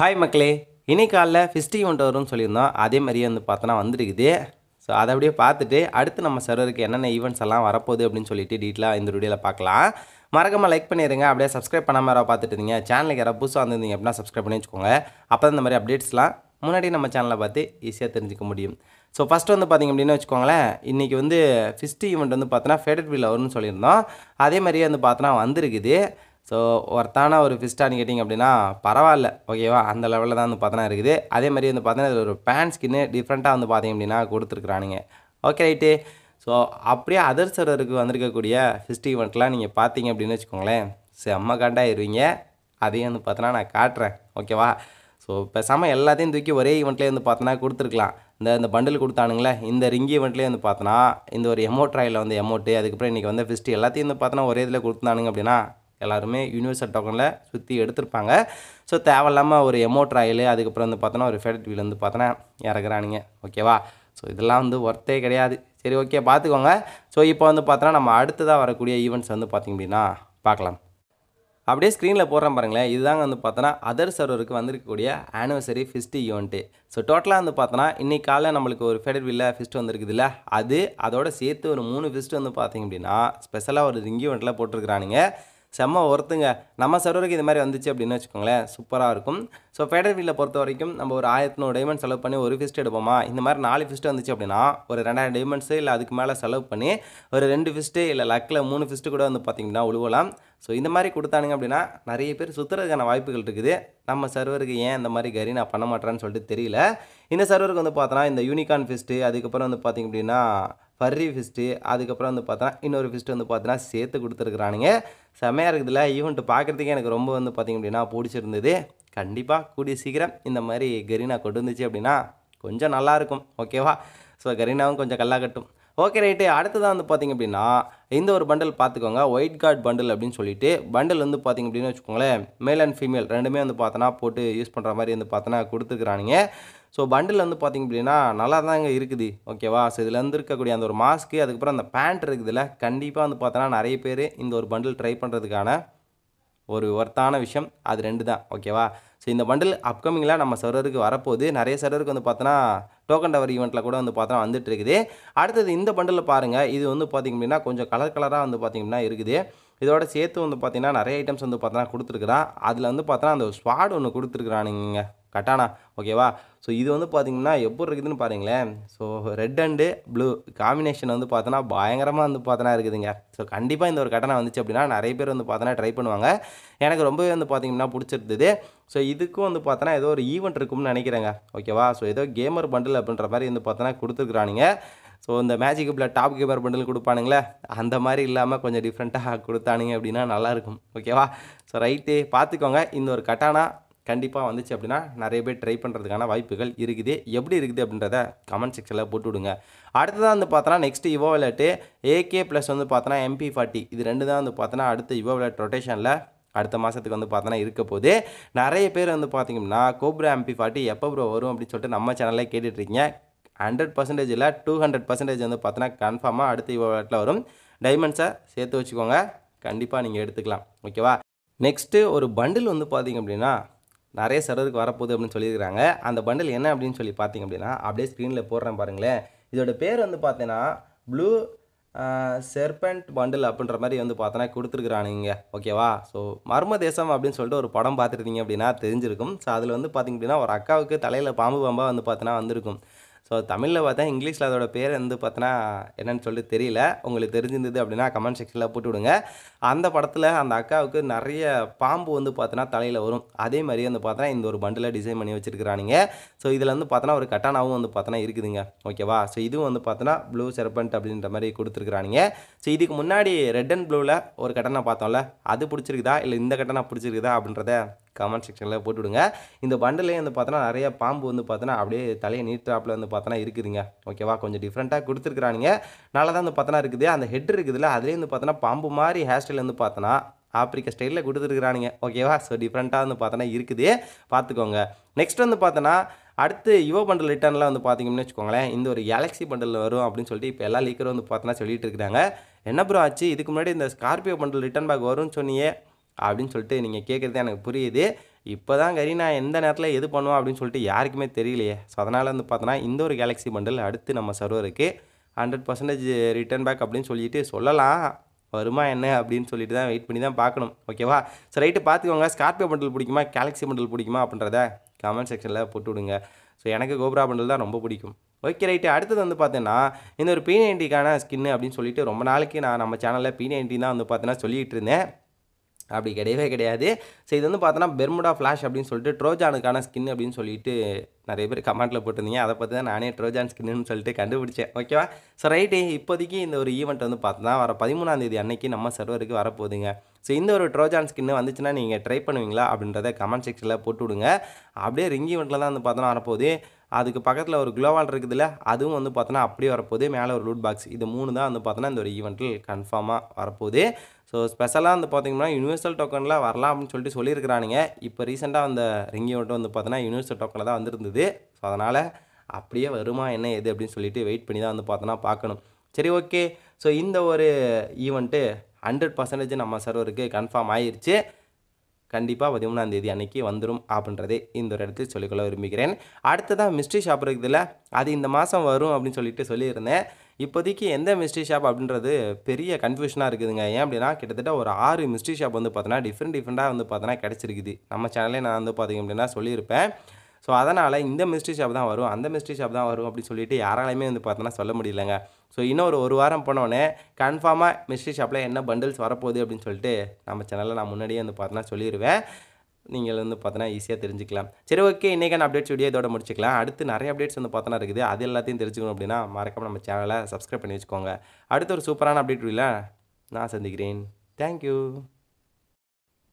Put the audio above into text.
hi மக்களே இன்னைக்கு காலில் ஃபிஸ்டி ஈவெண்ட் வரும்னு சொல்லியிருந்தோம் அதே மாதிரியே வந்து பார்த்தோன்னா வந்துருக்குது ஸோ அதை அப்படியே பார்த்துட்டு அடுத்து நம்ம சர்வருக்கு என்னென்ன ஈவெண்ட்ஸ் எல்லாம் வரப்போகுது அப்படின்னு சொல்லிட்டு டீட்டெயிலாக இந்த வீடியோவில் பார்க்கலாம் மறக்காமல் லைக் பண்ணிடுங்க அப்படியே சப்ஸ்கிரைப் பண்ணாமல் யாராவது பார்த்துட்டு இருந்தீங்க சேனலுக்கு யாராவது புதுசாக வந்திருந்தீங்க அப்படின்னா சப்ஸ்கிரைப் பண்ணி வச்சுக்கோங்க அப்போ இந்த மாதிரி அப்டேட்ஸ்லாம் முன்னாடி நம்ம சேனலை பார்த்து ஈஸியாக தெரிஞ்சிக்க முடியும் ஸோ ஃபஸ்ட்டு வந்து பார்த்திங்க அப்படின்னு வச்சுக்கோங்களேன் இன்றைக்கி வந்து ஃபிஸ்ட் ஈவெண்ட் வந்து பார்த்தோன்னா ஃபேடட் வீல் வரும்னு சொல்லியிருந்தோம் அதே மாதிரியே வந்து பார்த்தோன்னா வந்திருக்குது ஸோ ஒர்த்தான ஒரு ஃபிஸ்ட்டானு கேட்டிங்க அப்படின்னா பரவாயில்ல ஓகேவா அந்த லெவலில் தான் வந்து பார்த்தனா இருக்குது அதே மாதிரி வந்து பார்த்தினா இதில் ஒரு பேண்ட் ஸ்கின்னு டிஃப்ரெண்ட்டாக வந்து பார்த்திங்க அப்படின்னா கொடுத்துருக்குறானுங்க ஓகே ரைட்டு ஸோ அப்படியே அதர் சர்வருக்கு வந்திருக்கக்கூடிய ஃபிஸ்ட் ஈவெண்ட்லாம் நீங்கள் பார்த்தீங்க அப்படின்னு வச்சுக்கோங்களேன் செம்ம காண்டாயிருவீங்க அதையும் வந்து பார்த்தோன்னா நான் காட்டுறேன் ஓகேவா ஸோ பேசாமல் எல்லாத்தையும் தூக்கி ஒரே ஈவெண்ட்லேயே வந்து பார்த்தோன்னா கொடுத்துருக்கலாம் இந்த இந்த பண்டில் கொடுத்தானுங்களே இந்த ரிங் ஈவெண்ட்லேயே வந்து பார்த்தோன்னா இந்த ஒரு எமோட் ட்ராயில் வந்து எமோட்டு அதுக்கப்புறம் இன்றைக்கி வந்து ஃபிஸ்ட்டு எல்லாத்தையும் வந்து பார்த்தோன்னா ஒரே இதில் கொடுத்தானுங்க அப்படின்னா எல்லாருமே யூனிவர்சல் டோக்கனில் சுற்றி எடுத்திருப்பாங்க ஸோ தேவையில்லாமல் ஒரு எமோ ட்ராயலு அதுக்கப்புறம் வந்து பார்த்தோன்னா ஒரு ஃபேட் வீல் வந்து பார்த்தோன்னா இறக்குறானுங்க ஓகேவா ஸோ இதெல்லாம் வந்து ஒர்த்தே கிடையாது சரி ஓகே பார்த்துக்கோங்க ஸோ இப்போ வந்து பார்த்தோன்னா நம்ம அடுத்ததாக வரக்கூடிய ஈவெண்ட்ஸ் வந்து பார்த்திங்க அப்படின்னா பார்க்கலாம் அப்படியே ஸ்க்ரீனில் போடுற பாருங்களேன் இதுதாங்க வந்து பார்த்தோன்னா அதர் சர்வருக்கு வந்திருக்கக்கூடிய ஆனிவர்சரி ஃபிஸ்ட் ஈவெண்ட்டு ஸோ டோட்டலாக வந்து பார்த்தோன்னா இன்றைக்கி காலையில் நம்மளுக்கு ஒரு ஃபெடர் வில்ல ஃபிஸ்ட் வந்துருக்குது இல்லை அது அதோட சேர்த்து ஒரு மூணு ஃபிஸ்ட் வந்து பார்த்திங்க அப்படின்னா ஸ்பெஷலாக ஒரு ரிங் ஈவெண்ட்டில் போட்டிருக்கிறானுங்க செம்ம ஒருத்துங்க நம்ம சர்வருக்கு இது மாதிரி வந்துச்சு அப்படின்னு வச்சுக்கோங்களேன் சூப்பராக இருக்கும் ஸோ ஃபேடர் ஃபீல்டில் பொறுத்த வரைக்கும் நம்ம ஒரு ஆயிரத்தி நூறு டைமண்ட் செலவு பண்ணி ஒரு ஃபிஸ்ட் எடுப்போமா இந்த மாதிரி நாலு ஃபிஸ்ட் வந்துச்சு அப்படின்னா ஒரு ரெண்டாயிரம் டைமண்ட்ஸு இல்லை அதுக்கு மேலே செலவு பண்ணி ஒரு ரெண்டு ஃபிஸ்ட்டு இல்லை லக்கில் மூணு ஃபிஸ்ட்டு கூட வந்து பார்த்திங்கன்னா உழுவலாம் ஸோ இந்த மாதிரி கொடுத்தானுங்க அப்படின்னா நிறைய பேர் சுற்றுறதுக்கான வாய்ப்புகள் இருக்குது நம்ம சர்வருக்கு ஏன் இந்த மாதிரி கறி நான் பண்ண மாட்டேறேன்னு சொல்லிட்டு தெரியல இந்த சர்வருக்கு வந்து பார்த்தோன்னா இந்த யூனிகான் ஃபிஸ்ட்டு அதுக்கப்புறம் வந்து பார்த்திங்க அப்படின்னா ஃபர்ரி ஃபிஸ்ட்டு அதுக்கப்புறம் வந்து பார்த்தோன்னா இன்னொரு ஃபிஸ்ட்டு வந்து பார்த்தினா சேர்த்து கொடுத்துருக்குறானுங்க செமையாக இருக்குதுல்ல ஈவெண்ட்டு பார்க்குறதுக்கே எனக்கு ரொம்ப வந்து பார்த்திங்க அப்படின்னா பிடிச்சிருந்தது கண்டிப்பாக கூடிய சீக்கிரம் இந்த மாதிரி கரீனா கொண்டு வந்துச்சு அப்படின்னா கொஞ்சம் நல்லாயிருக்கும் ஓகேவா ஸோ கரீனாவும் கொஞ்சம் கல்லா கட்டும் ஓகே ரைட்டு அடுத்ததாக வந்து பார்த்திங்க அப்படின்னா இந்த ஒரு பண்டில் பார்த்துக்கோங்க ஒயிட் கார்ட் பண்டில் அப்படின்னு சொல்லிட்டு பண்டில் வந்து பார்த்திங்க அப்படின்னு வச்சுக்கோங்களேன் மேல் அண்ட் ஃபீமேல் ரெண்டுமே வந்து பார்த்தோன்னா போட்டு யூஸ் பண்ணுற மாதிரி வந்து பார்த்தோன்னா கொடுத்துருக்குறானுங்க ஸோ பண்டில் வந்து பார்த்திங்க அப்படின்னா நல்லா தாங்க இருக்குது ஓகேவா ஸோ இதுலேருந்து இருக்கக்கூடிய அந்த ஒரு மாஸ்க்கு அதுக்கப்புறம் அந்த பேண்ட் இருக்குதுல்ல கண்டிப்பாக வந்து பார்த்தோன்னா நிறைய பேர் இந்த ஒரு பண்டில் ட்ரை பண்ணுறதுக்கான ஒரு ஒர்த்தான விஷயம் அது ரெண்டு தான் ஓகேவா ஸோ இந்த பண்டில் அப்கமிங்கில் நம்ம சர்வருக்கு வரப்போகுது நிறைய சர்வருக்கு வந்து பார்த்தோன்னா டோக்கன் டவர் ஈவெண்ட்டில் கூட வந்து பார்த்தா வந்துட்டு இருக்குது அடுத்தது இந்த பண்டில் பாருங்கள் இது வந்து பார்த்திங்க அப்படின்னா கொஞ்சம் கலர் கலராக வந்து பார்த்திங்கன்னா இருக்குது இதோட சேர்த்து வந்து பார்த்திங்கன்னா நிறைய ஐட்டம்ஸ் வந்து பார்த்தோன்னா கொடுத்துருக்குறான் அதில் வந்து பார்த்தோன்னா அந்த ஸ்வாட் ஒன்று கொடுத்துருக்குறானுங்க கட்டானா ஓகேவா ஸோ இது வந்து பார்த்திங்கன்னா எப்படி இருக்குதுன்னு பாருங்களேன் so red and blue combination வந்து பார்த்தோன்னா பயங்கரமாக வந்து பார்த்தோன்னா இருக்குதுங்க ஸோ கண்டிப்பாக இந்த ஒரு கட்டணம் வந்துச்சு அப்படின்னா நிறைய பேர் வந்து பார்த்தோன்னா ட்ரை பண்ணுவாங்க எனக்கு ரொம்பவே வந்து பார்த்திங்கன்னா பிடிச்சிருந்தது ஸோ இதுக்கும் வந்து பார்த்தோன்னா ஏதோ ஒரு ஈவெண்ட் இருக்கும்னு நினைக்கிறேங்க ஓகேவா ஸோ ஏதோ கேமர் பண்டில் அப்படின்ற மாதிரி வந்து பார்த்தோன்னா கொடுத்துருக்குறானுங்க ஸோ இந்த மேஜிக் பிள்ளை டாப் கீப்பர் பண்டில் கொடுப்பானுங்களே அந்த மாதிரி இல்லாமல் கொஞ்சம் டிஃப்ரெண்ட்டாக கொடுத்தானுங்க அப்படின்னா நல்லாயிருக்கும் ஓகேவா ஸோ ரைட்டு பார்த்துக்கோங்க இந்த ஒரு கட்டானா கண்டிப்பாக வந்துச்சு அப்படின்னா நிறைய பேர் ட்ரை பண்ணுறதுக்கான வாய்ப்புகள் இருக்குது எப்படி இருக்குது அப்படின்றத கமெண்ட் செக்ஷனில் போட்டு விடுங்க அடுத்ததாக வந்து பார்த்தோன்னா நெக்ஸ்ட் இவோ விளையாட்டு ஏகே ப்ளஸ் வந்து பார்த்தோன்னா எம்பி ஃபார்ட்டி இது ரெண்டு தான் வந்து பார்த்தோன்னா அடுத்த இவோ விளையாட்டு ரொட்டேஷனில் அடுத்த மாதத்துக்கு வந்து பார்த்தோன்னா இருக்க போது நிறைய பேர் வந்து பார்த்தீங்கன்னா கோப்ரா எம்பி ஃபார்ட்டி எப்போ ப்ரோ வரும் அப்படின்னு சொல்லிட்டு நம்ம சேனல்லே கேட்டுட்ருக்கீங்க ஹண்ட்ரட் பர்சன்டேஜ் இல்லை டூ ஹண்ட்ரட் பர்சன்டேஜ் வந்து பார்த்தினா கன்ஃபார்மாக அடுத்த இவோ விளையாட்டில் வரும் டைமண்ட்ஸை சேர்த்து வச்சுக்கோங்க கண்டிப்பாக நீங்கள் எடுத்துக்கலாம் ஓகேவா நெக்ஸ்ட்டு ஒரு பண்டில் வந்து பார்த்திங்க அப்படின்னா நிறைய சர்வருக்கு வரப்போகுது அப்படின்னு சொல்லியிருக்கிறாங்க அந்த பண்டில் என்ன அப்படின்னு சொல்லி பார்த்தீங்க அப்படின்னா அப்படியே ஸ்க்ரீனில் போடுறேன் பாருங்களேன் இதோட பேர் வந்து பார்த்தீங்கன்னா ப்ளூ செர்பண்ட் பண்டில் அப்படின்ற மாதிரி வந்து பார்த்தோன்னா கொடுத்துருக்குறானுங்க ஓகேவா ஸோ மர்ம தேசம் அப்படின்னு சொல்லிட்டு ஒரு படம் பார்த்துருந்தீங்க அப்படின்னா தெரிஞ்சிருக்கும் ஸோ அதில் வந்து பார்த்திங்க அப்படின்னா ஒரு அக்காவுக்கு தலையில் பாம்பு பாம்பாக வந்து பார்த்தோன்னா வந்திருக்கும் ஸோ தமிழில் பார்த்தா இங்கிலீஷில் அதோட பேர் வந்து பார்த்தோன்னா என்னன்னு சொல்லி தெரியல உங்களுக்கு தெரிஞ்சிருந்தது அப்படின்னா கமெண்ட் செக்ஷனில் போட்டு விடுங்க அந்த படத்தில் அந்த அக்காவுக்கு நிறைய பாம்பு வந்து பார்த்தோன்னா தலையில் வரும் அதே மாதிரி வந்து பார்த்தோன்னா இந்த ஒரு பண்டில் டிசைன் பண்ணி வச்சுருக்கிறானுங்க ஸோ இதில் வந்து பார்த்தோன்னா ஒரு கட்டானாவும் வந்து பார்த்தோன்னா இருக்குதுங்க ஓகேவா ஸோ இதுவும் வந்து பார்த்தோன்னா ப்ளூ செர்பண்ட் அப்படின்ற மாதிரி கொடுத்துருக்குறானுங்க ஸோ இதுக்கு முன்னாடி ரெட் அண்ட் ப்ளூவில் ஒரு கட்டனை பார்த்தோம்ல அது பிடிச்சிருக்குதா இல்லை இந்த கட்டனை பிடிச்சிருக்குதா அப்படின்றத கமெண்ட் செக்ஷனில் போட்டு விடுங்க இந்த பண்டிலே வந்து பார்த்தோன்னா நிறைய பாம்பு வந்து பார்த்தோன்னா அப்படியே தலையை நீட்டாப்பில் வந்து பார்த்தோன்னா இருக்குதுங்க ஓகேவா கொஞ்சம் டிஃப்ரெண்ட்டாக கொடுத்துருக்குறானுங்க நல்லா தான் வந்து பார்த்தோன்னா இருக்குது அந்த ஹெட் இருக்குதுல்ல அதுலேயே வந்து பார்த்தோன்னா பாம்பு மாதிரி ஹேர் ஸ்டைல் வந்து பார்த்தோன்னா ஆப்பிரிக்க ஸ்டைலில் கொடுத்துருக்குறானுங்க ஓகேவா ஸோ டிஃப்ரெண்ட்டாக வந்து பார்த்தோன்னா இருக்குது பார்த்துக்கோங்க நெக்ஸ்ட் வந்து பார்த்தோன்னா அடுத்து யுவோ பண்டல் ரிட்டர்னில் வந்து பார்த்திங்கன்னு வச்சுக்கோங்களேன் இந்த ஒரு கேலக்ஸி பண்டல் வரும் அப்படின்னு சொல்லிட்டு இப்போ எல்லா லீக்கரும் வந்து பார்த்தோன்னா சொல்லிட்டு இருக்கிறாங்க என்ன ப்ரோ ஆச்சு இதுக்கு முன்னாடி இந்த ஸ்கார்பியோ பண்டல் ரிட்டர்ன் பேக் வரும்னு சொன்னியே அப்படின்னு சொல்லிட்டு நீங்கள் கேட்குறது எனக்கு புரியுது இப்போ தான் கறி நான் எந்த நேரத்தில் எது பண்ணுவோம் அப்படின்னு சொல்லிட்டு யாருக்குமே தெரியலையே ஸோ அதனால் வந்து பார்த்தோன்னா இந்த ஒரு கேலக்ஸி பண்டில் அடுத்து நம்ம சர்வருக்கு ஹண்ட்ரட் பர்சன்டேஜ் ரிட்டர்ன் பேக் அப்படின்னு சொல்லிட்டு சொல்லலாம் வருமா என்ன அப்படின்னு சொல்லிட்டு தான் வெயிட் பண்ணி தான் பார்க்கணும் ஓகேவா ஸோ ரைட்டு பார்த்துக்கோங்க ஸ்கார்பியோ பண்டில் பிடிக்குமா கேலக்ஸி பண்டில் பிடிக்குமா அப்படின்றத கமெண்ட் செக்ஷனில் போட்டு விடுங்க ஸோ எனக்கு கோப்ரா பண்டில் தான் ரொம்ப பிடிக்கும் ஓகே ரைட்டு அடுத்தது வந்து பார்த்தீங்கன்னா இந்த ஒரு பி நைன்ட்டிக்கான ஸ்கின்னு அப்படின்னு சொல்லிட்டு ரொம்ப நாளைக்கு நான் நம்ம சேனலில் பி நைன்ட்டி தான் வந்து பார்த்தீங்கன்னா சொல்லிகிட்டு இருந்தேன் அப்படி கிடையவே கிடையாது ஸோ இது வந்து பார்த்தோன்னா பெர்முடா ஃப்ளாஷ் அப்படின்னு சொல்லிட்டு ட்ரோஜானுக்கான ஸ்கின் அப்படின்னு சொல்லிட்டு நிறைய பேர் கமெண்ட்டில் போட்டிருந்தீங்க அதை பார்த்து தான் நானே ட்ரோஜான் ஸ்கின்னு சொல்லிட்டு கண்டுபிடிச்சேன் ஓகேவா ஸோ ரைட்டு இப்போதைக்கு இந்த ஒரு ஈவெண்ட் வந்து பார்த்தோன்னா வர பதிமூணாந்தேதி அன்னைக்கு நம்ம சர்வருக்கு வரப்போகுதுங்க ஸோ இந்த ஒரு ட்ரோஜான் ஸ்கின்னு வந்துச்சுன்னா நீங்கள் ட்ரை பண்ணுவீங்களா அப்படின்றத கமெண்ட் செக்ஷனில் போட்டு விடுங்க அப்படியே ரிங் ஈவெண்ட்டில் தான் வந்து பார்த்தோன்னா வரப்போகுது அதுக்கு பக்கத்தில் ஒரு குளோவால் இருக்குதுல்ல அதுவும் வந்து பார்த்தோன்னா அப்படியே வரப்போகுது மேலே ஒரு லூட் பாக்ஸ் இது மூணு தான் வந்து பார்த்தோன்னா இந்த ஒரு ஈவெண்ட்டில் கன்ஃபார்மாக வரப்போகுது ஸோ ஸ்பெஷலாக வந்து பார்த்திங்கன்னா யூனிவர்சல் டோக்கனில் வரலாம் அப்படின்னு சொல்லிட்டு சொல்லியிருக்கிறானுங்க இப்போ ரீசெண்டாக அந்த ரிங்கியோட்ட வந்து பார்த்தோன்னா யூனிவர்சல் டோக்கனில் தான் வந்திருந்தது ஸோ அதனால் அப்படியே வருமா என்ன எது அப்படின்னு சொல்லிட்டு வெயிட் பண்ணி தான் வந்து பார்த்தோன்னா பார்க்கணும் சரி ஓகே ஸோ இந்த ஒரு ஈவெண்ட்டு ஹண்ட்ரட் பர்சன்டேஜ் நம்ம சர்வருக்கு கன்ஃபார்ம் ஆயிடுச்சு கண்டிப்பாக பதிமூணாம் தேதி அன்னைக்கு வந்துடும் அப்படின்றதே இந்த ஒரு இடத்துல சொல்லிக்கொள்ள விரும்புகிறேன் அடுத்ததாக மிஸ்ட்ரி ஷாப் இருக்குதுல்ல அது இந்த மாதம் வரும் அப்படின்னு சொல்லிட்டு சொல்லியிருந்தேன் இப்போதைக்கு எந்த மிஸ்ட்ரி ஷாப் அப்படின்றது பெரிய கன்ஃபியூஷனாக இருக்குதுங்க ஏன் அப்படின்னா கிட்டத்தட்ட ஒரு ஆறு மிஸ்ட்ரி ஷாப் வந்து பார்த்தோன்னா டிஃப்ரெண்ட் டிஃப்ரெண்ட்டாக வந்து பார்த்தோன்னா கிடச்சிருக்குது நம்ம சேனலே நான் வந்து பார்த்திங்க அப்படின்னா சொல்லியிருப்பேன் ஸோ அதனால் இந்த மிஸ்ட்ரி ஷாப் தான் வரும் அந்த மிஸ்ட்ரி ஷாப் தான் வரும் அப்படின்னு சொல்லிட்டு யாராலையுமே வந்து பார்த்தோன்னா சொல்ல முடியலங்க ஸோ இன்னும் ஒரு ஒரு வாரம் போனோடனே கன்ஃபார்மாக மிஸ்ட்ரி ஷாப்பில் என்ன பண்டில்ஸ் வரப்போகுது அப்படின்னு சொல்லிட்டு நம்ம சேனலில் நான் முன்னாடியே வந்து பார்த்தோன்னா சொல்லிடுவேன் நீங்கள் வந்து பார்த்தோன்னா ஈஸியாக தெரிஞ்சுக்கலாம் சரி ஓகே இன்றைக்கான அப்டேட்ஸ் வீடியோ இதோட முடிச்சுக்கலாம் அடுத்து நிறைய அப்டேட்ஸ் வந்து பார்த்தோன்னா இருக்குது அது எல்லாத்தையும் தெரிஞ்சுக்கணும் அப்படின்னா மறக்காமல் நம்ம சேனலை சப்ஸ்கிரைப் பண்ணி வச்சுக்கோங்க அடுத்து ஒரு சூப்பரான அப்டேட் வீடியோ நான் சந்திக்கிறேன் தேங்க்யூ